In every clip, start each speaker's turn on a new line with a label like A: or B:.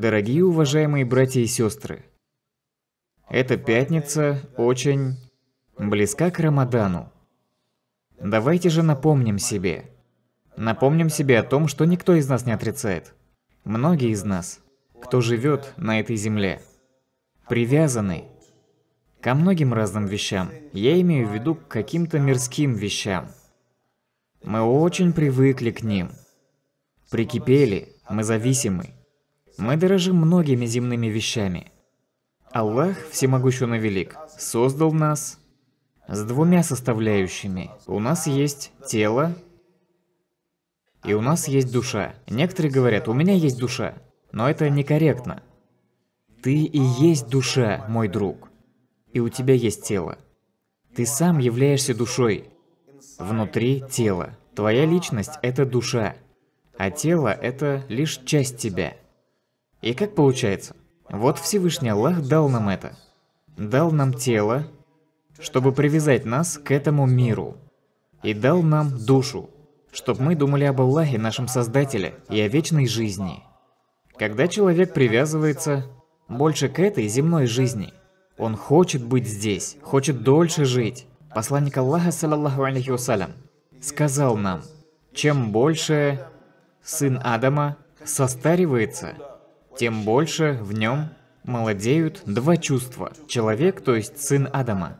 A: Дорогие уважаемые братья и сестры, эта пятница очень близка к Рамадану. Давайте же напомним себе. Напомним себе о том, что никто из нас не отрицает. Многие из нас, кто живет на этой земле, привязаны ко многим разным вещам. Я имею в виду к каким-то мирским вещам. Мы очень привыкли к ним. Прикипели, мы зависимы. Мы дорожим многими земными вещами. Аллах, всемогущен и велик, создал нас с двумя составляющими. У нас есть тело, и у нас есть душа. Некоторые говорят, у меня есть душа, но это некорректно. Ты и есть душа, мой друг, и у тебя есть тело. Ты сам являешься душой внутри тела. Твоя личность – это душа, а тело – это лишь часть тебя. И как получается? Вот Всевышний Аллах дал нам это. Дал нам тело, чтобы привязать нас к этому миру. И дал нам душу, чтобы мы думали об Аллахе, нашем Создателе, и о вечной жизни. Когда человек привязывается больше к этой земной жизни, он хочет быть здесь, хочет дольше жить. Посланник Аллаха, саллаллаху алейхи вассалям, сказал нам, чем больше сын Адама состаривается, тем больше в нем молодеют два чувства. Человек, то есть сын Адама.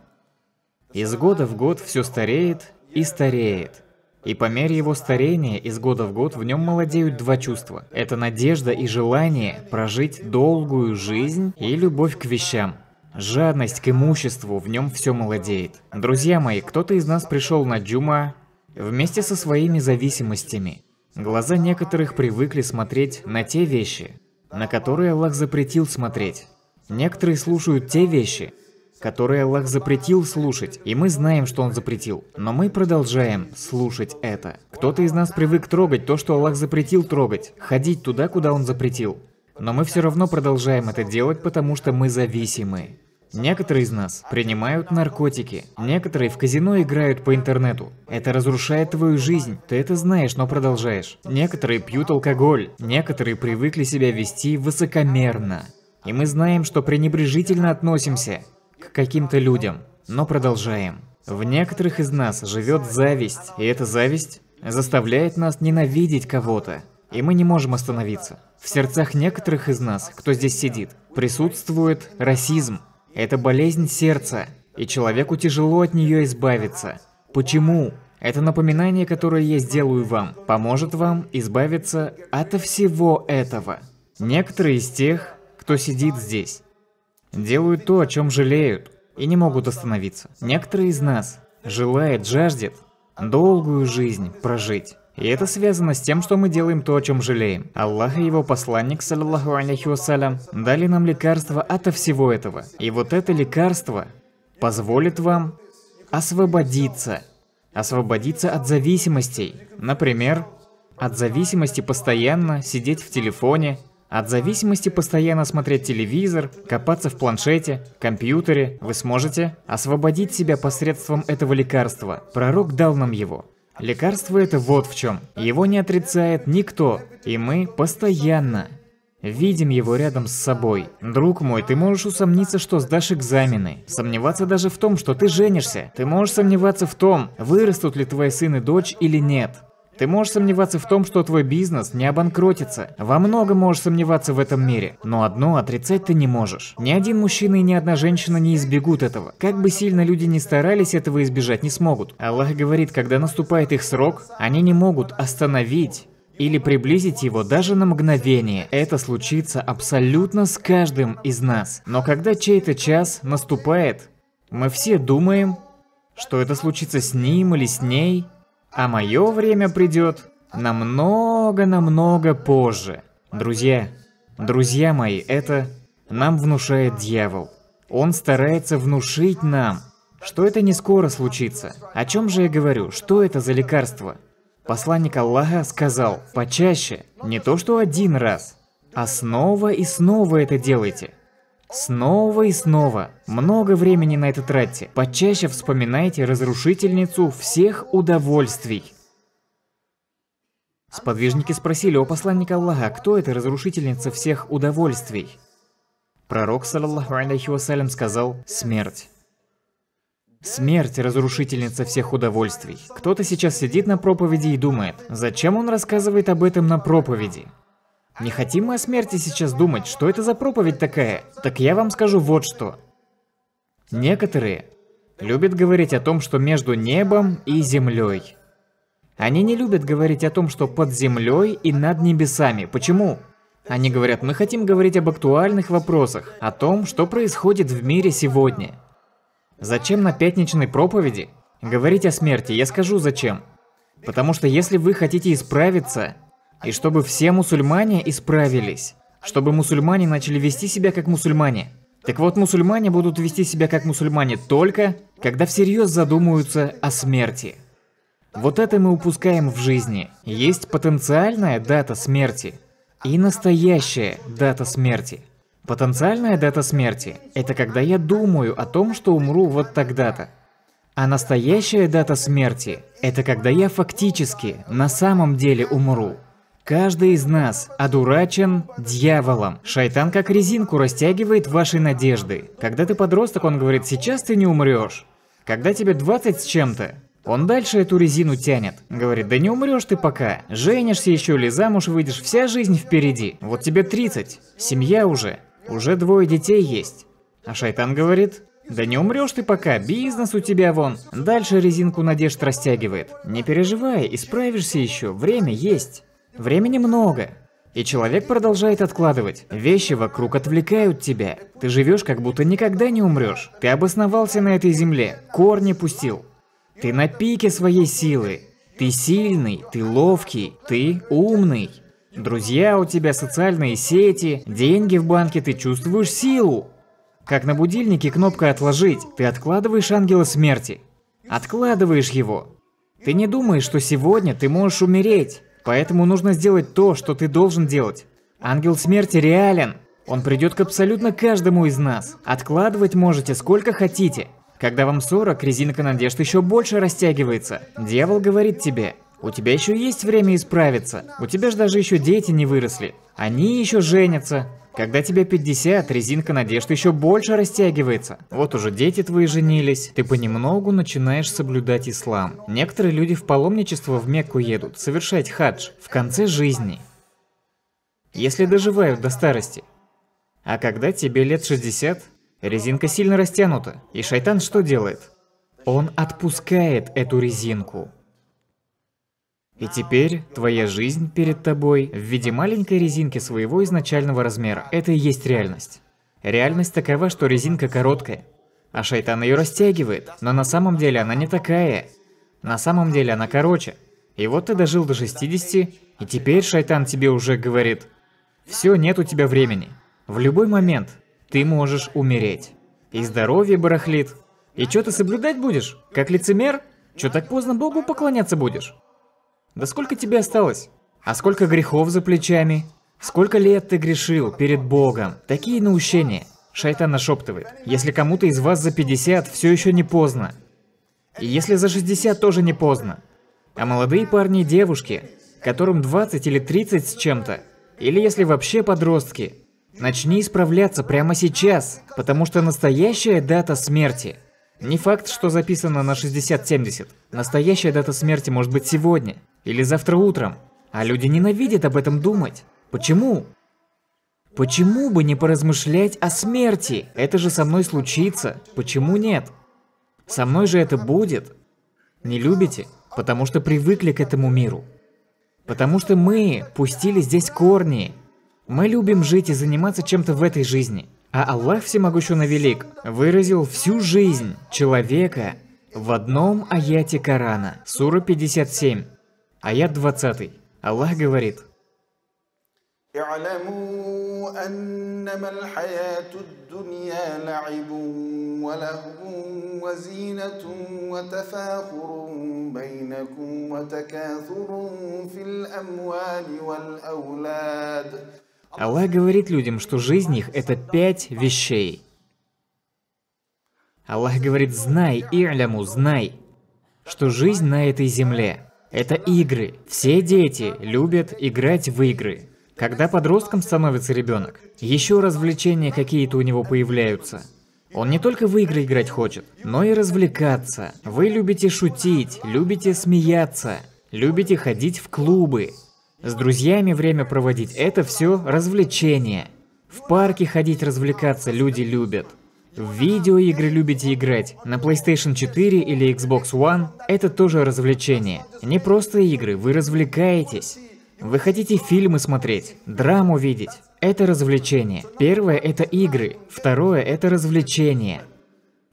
A: Из года в год все стареет и стареет. И по мере его старения из года в год в нем молодеют два чувства. Это надежда и желание прожить долгую жизнь и любовь к вещам. Жадность к имуществу в нем все молодеет. Друзья мои, кто-то из нас пришел на Джума вместе со своими зависимостями. Глаза некоторых привыкли смотреть на те вещи, на которые Аллах запретил смотреть. Некоторые слушают те вещи, которые Аллах запретил слушать, и мы знаем, что Он запретил, но мы продолжаем слушать это. Кто-то из нас привык трогать то, что Аллах запретил трогать, ходить туда, куда Он запретил. Но мы все равно продолжаем это делать, потому что мы зависимы. Некоторые из нас принимают наркотики, некоторые в казино играют по интернету. Это разрушает твою жизнь, ты это знаешь, но продолжаешь. Некоторые пьют алкоголь, некоторые привыкли себя вести высокомерно. И мы знаем, что пренебрежительно относимся к каким-то людям, но продолжаем. В некоторых из нас живет зависть, и эта зависть заставляет нас ненавидеть кого-то, и мы не можем остановиться. В сердцах некоторых из нас, кто здесь сидит, присутствует расизм, это болезнь сердца, и человеку тяжело от нее избавиться. Почему? Это напоминание, которое я сделаю вам, поможет вам избавиться от всего этого. Некоторые из тех, кто сидит здесь, делают то, о чем жалеют, и не могут остановиться. Некоторые из нас желают, жаждет долгую жизнь прожить. И это связано с тем, что мы делаем то, о чем жалеем. Аллах и его посланник, саллаху алейхи вассалям, дали нам лекарство ото всего этого. И вот это лекарство позволит вам освободиться. Освободиться от зависимостей. Например, от зависимости постоянно сидеть в телефоне, от зависимости постоянно смотреть телевизор, копаться в планшете, компьютере, вы сможете освободить себя посредством этого лекарства. Пророк дал нам его. Лекарство это вот в чем. Его не отрицает никто, и мы постоянно видим его рядом с собой. Друг мой, ты можешь усомниться, что сдашь экзамены, сомневаться даже в том, что ты женишься. Ты можешь сомневаться в том, вырастут ли твои сын и дочь или нет. Ты можешь сомневаться в том, что твой бизнес не обанкротится. Во многом можешь сомневаться в этом мире, но одно отрицать ты не можешь. Ни один мужчина и ни одна женщина не избегут этого. Как бы сильно люди ни старались, этого избежать не смогут. Аллах говорит, когда наступает их срок, они не могут остановить или приблизить его даже на мгновение. Это случится абсолютно с каждым из нас. Но когда чей-то час наступает, мы все думаем, что это случится с ним или с ней – а мое время придет намного-намного позже. Друзья, друзья мои, это нам внушает дьявол. Он старается внушить нам, что это не скоро случится. О чем же я говорю? Что это за лекарство? Посланник Аллаха сказал, почаще, не то что один раз, а снова и снова это делайте. Снова и снова. Много времени на это тратьте. Почаще вспоминайте разрушительницу всех удовольствий. Сподвижники спросили у посланника Аллаха, кто это разрушительница всех удовольствий. Пророк, саллаху алейхи вассалям, сказал «Смерть». Смерть – разрушительница всех удовольствий. Кто-то сейчас сидит на проповеди и думает, зачем он рассказывает об этом на проповеди? Не хотим мы о смерти сейчас думать, что это за проповедь такая? Так я вам скажу вот что. Некоторые любят говорить о том, что между небом и землей. Они не любят говорить о том, что под землей и над небесами. Почему? Они говорят, мы хотим говорить об актуальных вопросах, о том, что происходит в мире сегодня. Зачем на пятничной проповеди говорить о смерти? Я скажу зачем. Потому что если вы хотите исправиться, и чтобы все мусульмане исправились. Чтобы мусульмане начали вести себя как мусульмане. Так вот, мусульмане будут вести себя как мусульмане только, когда всерьез задумаются о смерти. Вот это мы упускаем в жизни. Есть потенциальная дата смерти и настоящая дата смерти. Потенциальная дата смерти – это когда я думаю о том, что умру вот тогда-то. А настоящая дата смерти – это когда я фактически, на самом деле умру. Каждый из нас одурачен дьяволом. Шайтан как резинку растягивает ваши надежды. Когда ты подросток, он говорит, сейчас ты не умрешь. Когда тебе 20 с чем-то, он дальше эту резину тянет. Говорит, да не умрешь ты пока. Женишься еще или замуж выйдешь, вся жизнь впереди. Вот тебе 30, семья уже, уже двое детей есть. А шайтан говорит, да не умрешь ты пока, бизнес у тебя вон. Дальше резинку надежд растягивает. Не переживай, исправишься еще, время есть. Времени много. И человек продолжает откладывать. Вещи вокруг отвлекают тебя. Ты живешь, как будто никогда не умрешь. Ты обосновался на этой земле, корни пустил. Ты на пике своей силы. Ты сильный, ты ловкий, ты умный. Друзья у тебя, социальные сети, деньги в банке, ты чувствуешь силу. Как на будильнике кнопка «Отложить», ты откладываешь ангела смерти. Откладываешь его. Ты не думаешь, что сегодня ты можешь умереть. Поэтому нужно сделать то, что ты должен делать. Ангел смерти реален. Он придет к абсолютно каждому из нас. Откладывать можете сколько хотите. Когда вам 40, резинка надежд еще больше растягивается. Дьявол говорит тебе, у тебя еще есть время исправиться. У тебя же даже еще дети не выросли. Они еще женятся. Когда тебе 50, резинка надежды еще больше растягивается. Вот уже дети твои женились, ты понемногу начинаешь соблюдать ислам. Некоторые люди в паломничество в Мекку едут, совершать хадж в конце жизни. Если доживают до старости. А когда тебе лет 60, резинка сильно растянута. И шайтан что делает? Он отпускает эту резинку. И теперь твоя жизнь перед тобой в виде маленькой резинки своего изначального размера. Это и есть реальность. Реальность такова, что резинка короткая, а шайтан ее растягивает, но на самом деле она не такая. На самом деле она короче. И вот ты дожил до 60, и теперь шайтан тебе уже говорит, все, нет у тебя времени. В любой момент ты можешь умереть. И здоровье барахлит. И что ты соблюдать будешь? Как лицемер? Что так поздно Богу поклоняться будешь? Да сколько тебе осталось? А сколько грехов за плечами? Сколько лет ты грешил перед Богом? Такие наущения. Шайтан нашептывает. Если кому-то из вас за 50, все еще не поздно. И если за 60, тоже не поздно. А молодые парни и девушки, которым 20 или 30 с чем-то, или если вообще подростки, начни исправляться прямо сейчас, потому что настоящая дата смерти – не факт, что записано на 60-70. Настоящая дата смерти может быть сегодня. Или завтра утром. А люди ненавидят об этом думать. Почему? Почему бы не поразмышлять о смерти? Это же со мной случится. Почему нет? Со мной же это будет. Не любите? Потому что привыкли к этому миру. Потому что мы пустили здесь корни. Мы любим жить и заниматься чем-то в этой жизни. А Аллах Всемогущий Велик выразил всю жизнь человека в одном аяте Корана, сура 57. Аят 20. Аллах говорит, Аллах говорит людям, что жизнь их – это пять вещей. Аллах говорит, знай, И'ляму, знай, что жизнь на этой земле – это игры. Все дети любят играть в игры. Когда подростком становится ребенок, еще развлечения какие-то у него появляются. Он не только в игры играть хочет, но и развлекаться. Вы любите шутить, любите смеяться, любите ходить в клубы. С друзьями время проводить – это все развлечения. В парке ходить развлекаться люди любят. В видеоигры любите играть. На PlayStation 4 или Xbox One это тоже развлечение. Не просто игры, вы развлекаетесь. Вы хотите фильмы смотреть, драму видеть. Это развлечение. Первое – это игры, второе – это развлечение.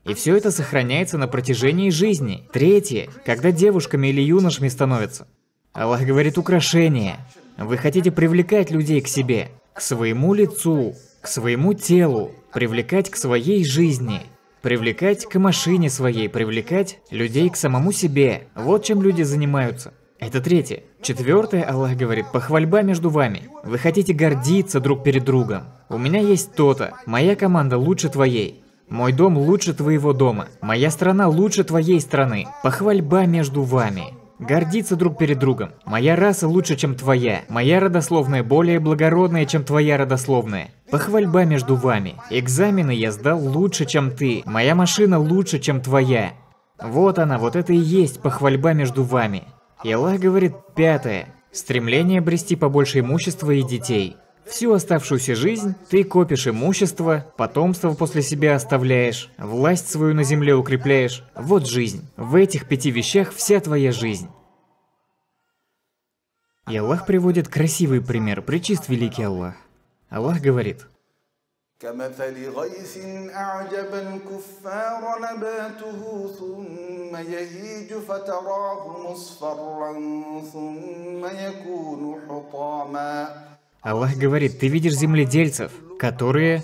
A: И все это сохраняется на протяжении жизни. Третье – когда девушками или юношами становятся. Аллах говорит украшение. Вы хотите привлекать людей к себе, к своему лицу, к своему телу, привлекать к своей жизни, привлекать к машине своей, привлекать людей к самому себе. Вот чем люди занимаются. Это третье. Четвертое, Аллах говорит, похвальба между вами. Вы хотите гордиться друг перед другом. У меня есть то-то, моя команда лучше твоей. Мой дом лучше твоего дома. Моя страна лучше твоей страны. Похвальба между вами. Гордиться друг перед другом. Моя раса лучше, чем твоя. Моя родословная более благородная, чем твоя родословная. Похвальба между вами. Экзамены я сдал лучше, чем ты. Моя машина лучше, чем твоя. Вот она, вот это и есть похвальба между вами. Илла говорит пятое. Стремление обрести побольше имущества и детей. Всю оставшуюся жизнь ты копишь имущество, потомство после себя оставляешь, власть свою на земле укрепляешь. Вот жизнь. В этих пяти вещах вся твоя жизнь. И Аллах приводит красивый пример, причист великий Аллах. Аллах говорит, كمثل غيث أعجب الكفار نباته ثم يهيج فتراه مصفرا ثم يكون حطاما Аллах говорит, ты видишь земледельцев, которые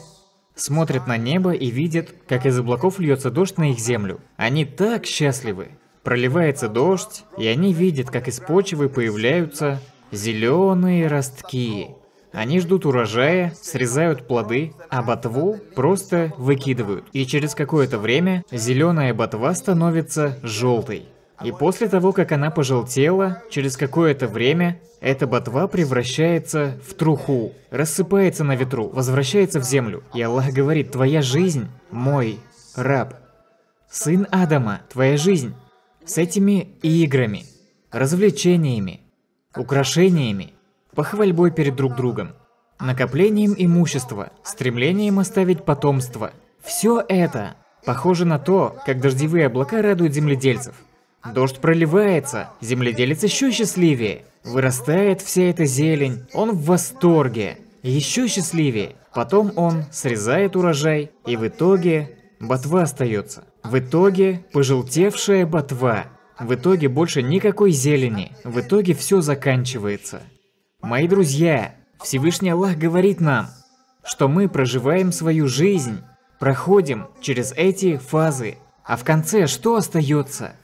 A: смотрят на небо и видят, как из облаков льется дождь на их землю. Они так счастливы. Проливается дождь, и они видят, как из почвы появляются зеленые ростки. Они ждут урожая, срезают плоды, а ботву просто выкидывают. И через какое-то время зеленая ботва становится желтой. И после того, как она пожелтела, через какое-то время эта ботва превращается в труху, рассыпается на ветру, возвращается в землю. И Аллах говорит, твоя жизнь – мой раб. Сын Адама, твоя жизнь с этими играми, развлечениями, украшениями, похвальбой перед друг другом, накоплением имущества, стремлением оставить потомство. Все это похоже на то, как дождевые облака радуют земледельцев – Дождь проливается, земледелец еще счастливее. Вырастает вся эта зелень, он в восторге, еще счастливее. Потом он срезает урожай, и в итоге ботва остается. В итоге пожелтевшая ботва. В итоге больше никакой зелени. В итоге все заканчивается. Мои друзья, Всевышний Аллах говорит нам, что мы проживаем свою жизнь, проходим через эти фазы. А в конце что остается?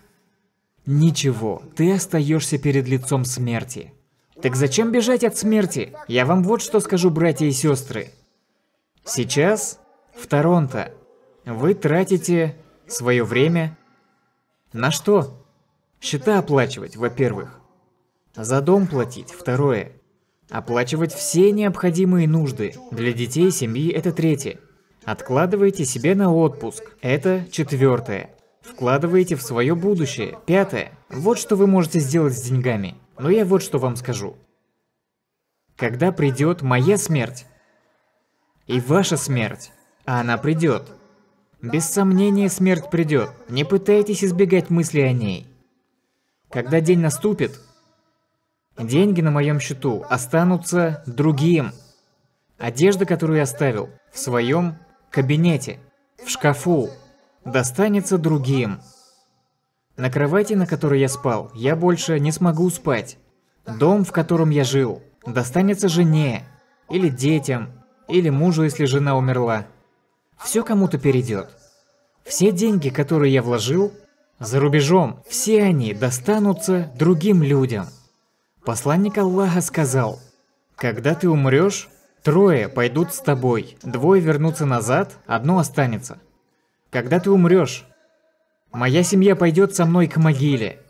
A: Ничего. Ты остаешься перед лицом смерти. Так зачем бежать от смерти? Я вам вот что скажу, братья и сестры. Сейчас в Торонто вы тратите свое время на что? Счета оплачивать, во-первых. За дом платить, второе. Оплачивать все необходимые нужды. Для детей, семьи это третье. Откладывайте себе на отпуск. Это четвертое. Вкладываете в свое будущее. Пятое. Вот что вы можете сделать с деньгами. Но я вот что вам скажу. Когда придет моя смерть и ваша смерть, а она придет. Без сомнения смерть придет, не пытайтесь избегать мысли о ней. Когда день наступит, деньги на моем счету останутся другим. Одежда, которую я оставил, в своем кабинете, в шкафу, достанется другим. На кровати, на которой я спал, я больше не смогу спать. Дом, в котором я жил, достанется жене, или детям, или мужу, если жена умерла. Все кому-то перейдет. Все деньги, которые я вложил, за рубежом, все они достанутся другим людям. Посланник Аллаха сказал, «Когда ты умрешь, трое пойдут с тобой, двое вернутся назад, одно останется» когда ты умрешь. Моя семья пойдет со мной к могиле.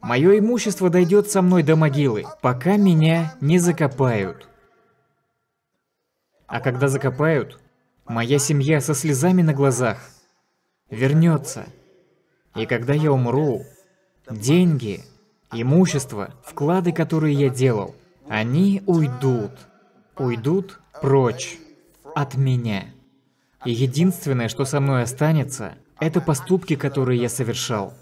A: Мое имущество дойдет со мной до могилы, пока меня не закопают. А когда закопают, моя семья со слезами на глазах вернется. И когда я умру, деньги, имущество, вклады, которые я делал, они уйдут. Уйдут прочь от меня. И единственное, что со мной останется, это поступки, которые я совершал.